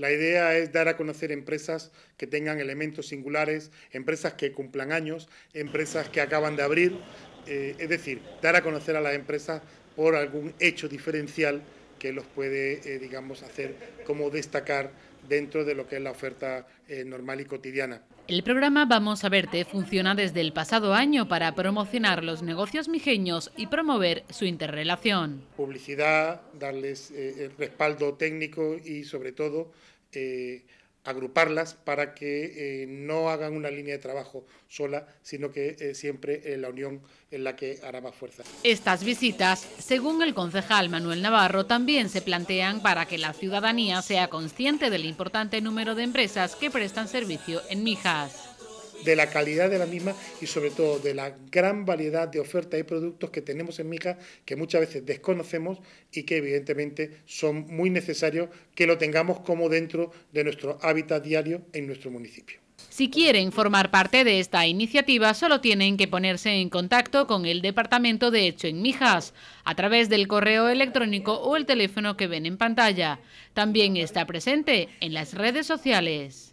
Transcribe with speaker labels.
Speaker 1: La idea es dar a conocer empresas que tengan elementos singulares, empresas que cumplan años, empresas que acaban de abrir, eh, es decir, dar a conocer a las empresas por algún hecho diferencial que los puede, eh, digamos, hacer como destacar dentro de lo que es la oferta eh, normal y cotidiana.
Speaker 2: El programa Vamos a Verte funciona desde el pasado año para promocionar los negocios mijeños y promover su interrelación.
Speaker 1: Publicidad, darles eh, respaldo técnico y sobre todo agruparlas para que eh, no hagan una línea de trabajo sola, sino que eh, siempre eh, la unión es la que hará más fuerza.
Speaker 2: Estas visitas, según el concejal Manuel Navarro, también se plantean para que la ciudadanía sea consciente del importante número de empresas que prestan servicio en Mijas
Speaker 1: de la calidad de la misma y sobre todo de la gran variedad de ofertas y productos que tenemos en Mijas que muchas veces desconocemos y que evidentemente son muy necesarios que lo tengamos como dentro de nuestro hábitat diario en nuestro municipio.
Speaker 2: Si quieren formar parte de esta iniciativa, solo tienen que ponerse en contacto con el Departamento de Hecho en Mijas a través del correo electrónico o el teléfono que ven en pantalla. También está presente en las redes sociales.